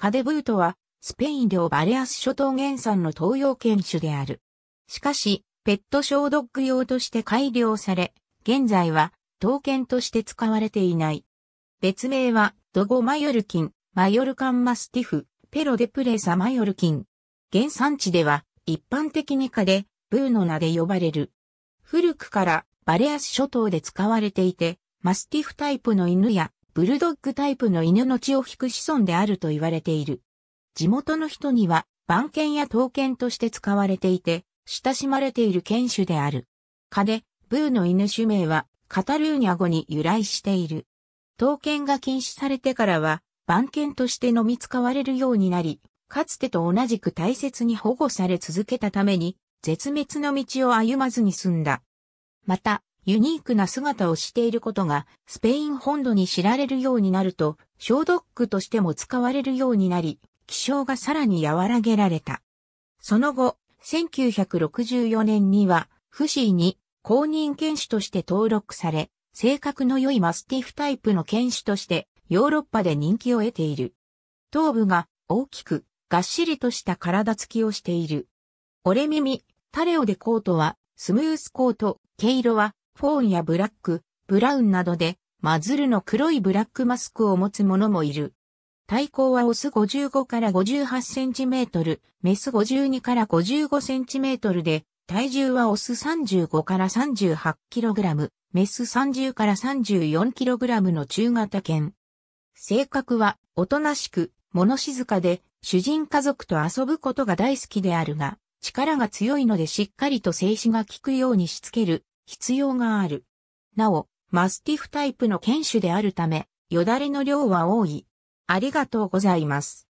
カデブートは、スペイン領バレアス諸島原産の東洋犬種である。しかし、ペット小ドッグ用として改良され、現在は、刀剣として使われていない。別名は、ドゴマヨルキン、マヨルカンマスティフ、ペロデプレサマヨルキン。原産地では、一般的にカで、ブーの名で呼ばれる。古くから、バレアス諸島で使われていて、マスティフタイプの犬やブルドッグタイプの犬の血を引く子孫であると言われている。地元の人には、番犬や刀犬として使われていて、親しまれている犬種である。カで、ブーの犬種名は、カタルーニャ語に由来している。刀剣が禁止されてからは、番犬としてのみ使われるようになり、かつてと同じく大切に保護され続けたために、絶滅の道を歩まずに済んだ。また、ユニークな姿をしていることがスペイン本土に知られるようになると、小ドッグとしても使われるようになり、気象がさらに和らげられた。その後、1964年には、フシーに公認犬種として登録され、性格の良いマスティフタイプの犬種としてヨーロッパで人気を得ている。頭部が大きく、がっしりとした体つきをしている。折れ耳、タレオでコートは、スムースコート、毛色はフォーンやブラック、ブラウンなどで、マズルの黒いブラックマスクを持つ者もいる。体高はオス55から58センチメートル、メス52から55センチメートルで、体重はオス35から38キログラム、メス30から34キログラムの中型犬。性格は、おとなしく、物静かで、主人家族と遊ぶことが大好きであるが、力が強いのでしっかりと静止が効くようにしつける、必要がある。なお、マスティフタイプの犬種であるため、よだれの量は多い。ありがとうございます。